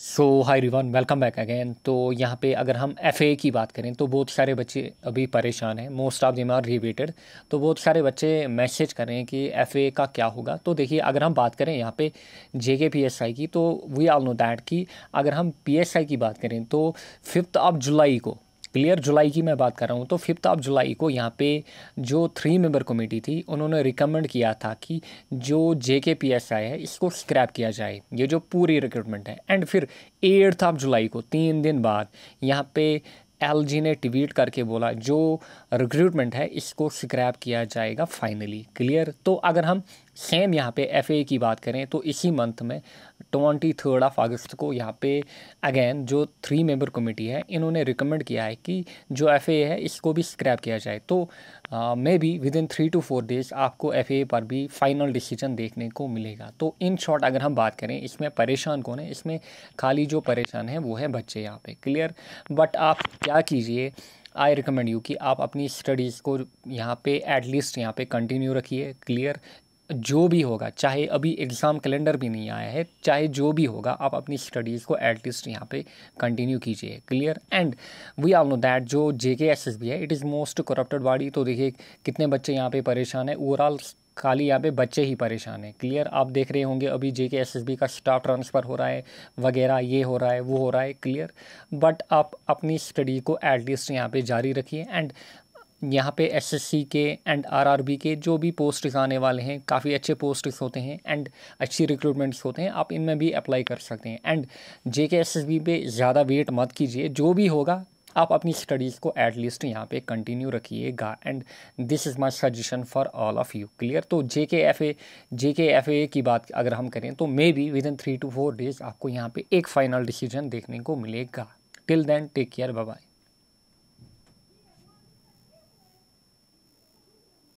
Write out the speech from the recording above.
सो hi रिवान welcome back again तो यहाँ पे अगर हम एफ की बात करें तो बहुत सारे बच्चे अभी परेशान हैं most of them are riveted तो बहुत सारे बच्चे मैसेज कर रहे हैं कि एफ का क्या होगा तो देखिए अगर हम बात करें यहाँ पे जे के पी एस आई की तो वी ऑल नो दैट कि अगर हम पी एस आई की बात करें तो फिफ्थ ऑफ जुलाई को क्लियर जुलाई की मैं बात कर रहा हूँ तो फिफ्थ ऑफ जुलाई को यहाँ पे जो थ्री मेंबर कमेटी थी उन्होंने रिकमेंड किया था कि जो जे के पी एस आई है इसको स्क्रैप किया जाए ये जो पूरी रिक्रूटमेंट है एंड फिर एट्थ ऑफ जुलाई को तीन दिन बाद यहाँ पे एल जी ने ट्वीट करके बोला जो रिक्रूटमेंट है इसको स्क्रैप किया जाएगा फाइनली क्लियर तो अगर हम सेम यहाँ पे एफ की बात करें तो इसी मंथ में ट्वेंटी थर्ड ऑफ अगस्त को यहाँ पे अगेन जो थ्री मेंबर कमेटी है इन्होंने रिकमेंड किया है कि जो एफ है इसको भी स्क्रैप किया जाए तो maybe within three two four days आपको एफ पर भी फाइनल डिसीजन देखने को मिलेगा तो इन शॉर्ट अगर हम बात करें इसमें परेशान कौन है इसमें खाली जो परेशान है वो है बच्चे यहाँ पे क्लियर बट आप क्या कीजिए आई रिकमेंड यू कि आप अपनी स्टडीज़ को यहाँ पे एटलीस्ट यहाँ पे कंटिन्यू रखिए क्लियर जो भी होगा चाहे अभी एग्ज़ाम कैलेंडर भी नहीं आया है चाहे जो भी होगा आप अपनी स्टडीज़ को एटलीस्ट यहाँ पे कंटिन्यू कीजिए clear and we all know that जो J K S S B है it is most corrupted body तो देखिए कितने बच्चे यहाँ पे परेशान है ओवरऑल खाली यहाँ पे बच्चे ही परेशान हैं क्लियर आप देख रहे होंगे अभी J K S S B का स्टाफ ट्रांसफ़र हो रहा है वगैरह ये हो रहा है वो हो रहा है क्लियर बट आप अपनी स्टडी को एटलीस्ट यहाँ पे जारी रखिए एंड यहाँ पे एसएससी के एंड आरआरबी के जो भी पोस्ट्स आने वाले हैं काफ़ी अच्छे पोस्ट्स होते हैं एंड अच्छी रिक्रूटमेंट्स होते हैं आप इनमें भी अप्लाई कर सकते हैं and J K S S B पे ज़्यादा वेट मत कीजिए जो भी होगा आप अपनी स्टडीज़ को एटलीस्ट यहाँ पे कंटिन्यू रखिएगा and this is my suggestion for all of you clear तो जे के एफ ए जे के एफ ए की बात अगर हम करें तो maybe within three two four days आपको यहाँ पे एक फाइनल डिसीजन देखने को मिलेगा till then take care bye